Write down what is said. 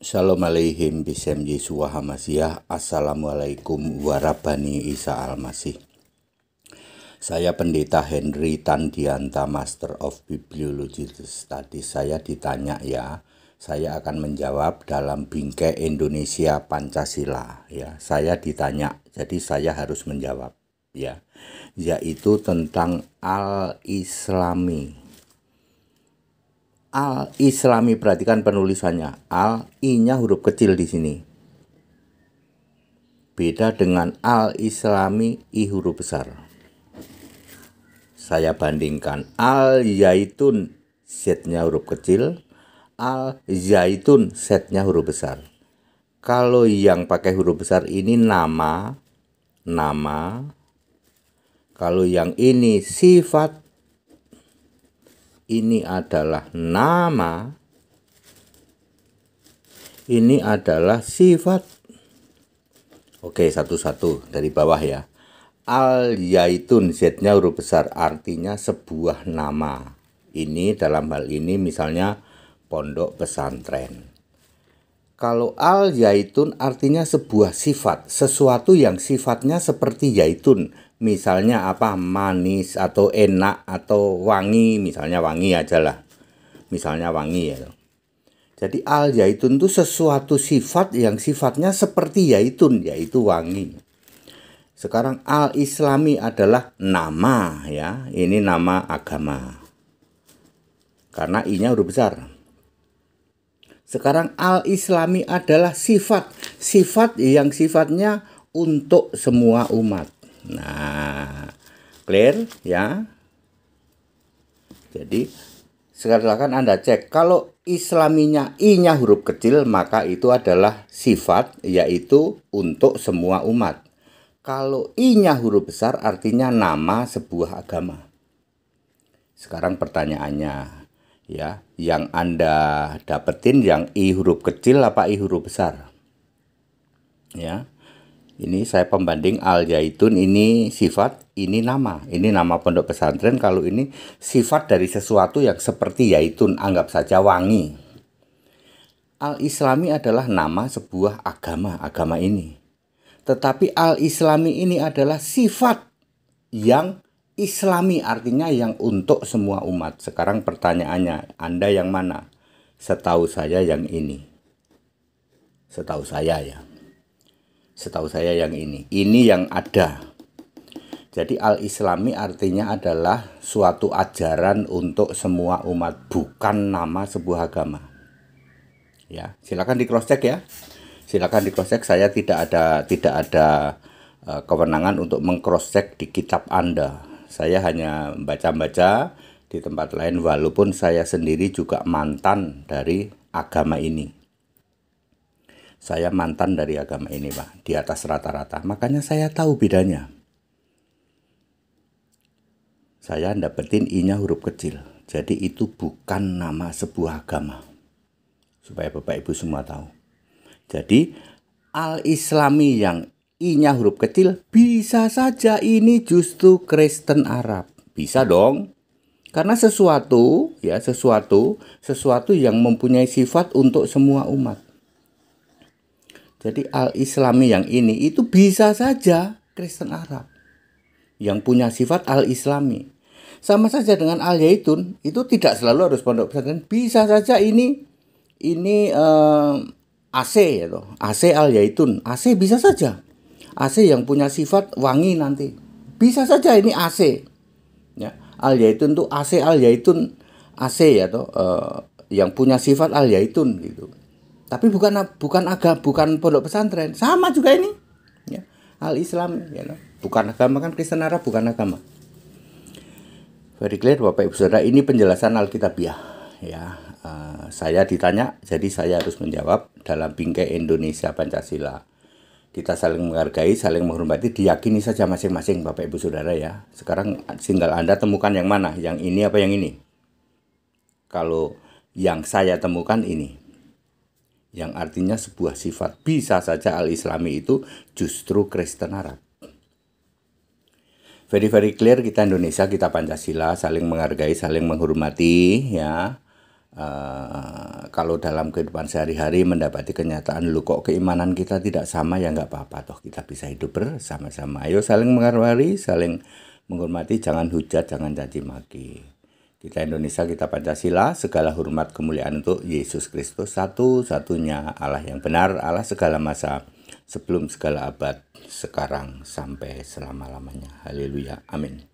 Shalom Aleihim Bisem Yesua Hamasiah Assalamualaikum Warabani Isa Almasih Saya Pendeta Henry Tandianta Master of Bibliology Tadi Saya ditanya ya Saya akan menjawab dalam bingkai Indonesia Pancasila ya Saya ditanya jadi saya harus menjawab ya Yaitu tentang Al-Islami al-Islami perhatikan penulisannya. Al-i-nya huruf kecil di sini. Beda dengan al-Islami i huruf besar. Saya bandingkan al-Zaitun setnya huruf kecil, al-Zaitun setnya huruf besar. Kalau yang pakai huruf besar ini nama, nama. Kalau yang ini sifat ini adalah nama, ini adalah sifat. Oke, satu-satu dari bawah ya. Al yaitun Z-nya huruf besar artinya sebuah nama. Ini dalam hal ini misalnya pondok pesantren. Kalau al zaitun artinya sebuah sifat, sesuatu yang sifatnya seperti zaitun. Misalnya apa? Manis atau enak atau wangi, misalnya wangi aja lah. Misalnya wangi ya. Jadi al zaitun itu sesuatu sifat yang sifatnya seperti zaitun, yaitu wangi. Sekarang al islami adalah nama ya. Ini nama agama. Karena i-nya huruf besar. Sekarang al-islami adalah sifat, sifat yang sifatnya untuk semua umat. Nah, clear ya. Jadi silakan Anda cek kalau islaminya i-nya huruf kecil maka itu adalah sifat yaitu untuk semua umat. Kalau i-nya huruf besar artinya nama sebuah agama. Sekarang pertanyaannya, ya yang anda dapetin yang i huruf kecil apa i huruf besar ya ini saya pembanding al zaitun ini sifat ini nama ini nama pondok pesantren kalau ini sifat dari sesuatu yang seperti zaitun anggap saja wangi al islami adalah nama sebuah agama agama ini tetapi al islami ini adalah sifat yang Islami artinya yang untuk semua umat. Sekarang pertanyaannya, Anda yang mana? Setahu saya yang ini. Setahu saya ya. Setahu saya yang ini. Ini yang ada. Jadi al-Islami artinya adalah suatu ajaran untuk semua umat, bukan nama sebuah agama. Ya, silakan di cross check ya. Silakan di cross check. Saya tidak ada tidak ada uh, kewenangan untuk meng cross check di kitab Anda saya hanya baca-baca di tempat lain walaupun saya sendiri juga mantan dari agama ini. Saya mantan dari agama ini, Pak, di atas rata-rata. Makanya saya tahu bedanya. Saya dapetin i-nya huruf kecil. Jadi itu bukan nama sebuah agama. Supaya Bapak Ibu semua tahu. Jadi al-Islami yang I-nya huruf kecil, bisa saja ini justru Kristen Arab. Bisa dong. Karena sesuatu, ya sesuatu, sesuatu yang mempunyai sifat untuk semua umat. Jadi al-Islami yang ini itu bisa saja Kristen Arab yang punya sifat al-Islami. Sama saja dengan al-Yaitun, itu tidak selalu harus pondok pesantren. Bisa saja ini ini eh, AC ya toh. AC al-Yaitun, AC bisa saja AC yang punya sifat wangi nanti. Bisa saja ini AC. Ya, al yaitun tuh AC al yaitun AC ya toh uh, yang punya sifat al yaitun gitu. Tapi bukan bukan agama, bukan pondok pesantren. Sama juga ini. Ya. Al Islam ya toh. Bukan agama kan Kristen Arab bukan agama. Very clear Bapak Ibu Saudara, ini penjelasan Alkitabiah ya. Uh, saya ditanya, jadi saya harus menjawab dalam bingkai Indonesia Pancasila kita saling menghargai, saling menghormati, diyakini saja masing-masing Bapak Ibu Saudara ya. Sekarang tinggal Anda temukan yang mana, yang ini apa yang ini. Kalau yang saya temukan ini, yang artinya sebuah sifat bisa saja al-islami itu justru Kristen Arab. Very very clear kita Indonesia, kita Pancasila, saling menghargai, saling menghormati ya. Uh, kalau dalam kehidupan sehari-hari mendapati kenyataan lu kok keimanan kita tidak sama ya nggak apa-apa toh kita bisa hidup bersama-sama ayo saling menghargai saling menghormati jangan hujat jangan caci maki kita Indonesia kita Pancasila segala hormat kemuliaan untuk Yesus Kristus satu-satunya Allah yang benar Allah segala masa sebelum segala abad sekarang sampai selama-lamanya haleluya amin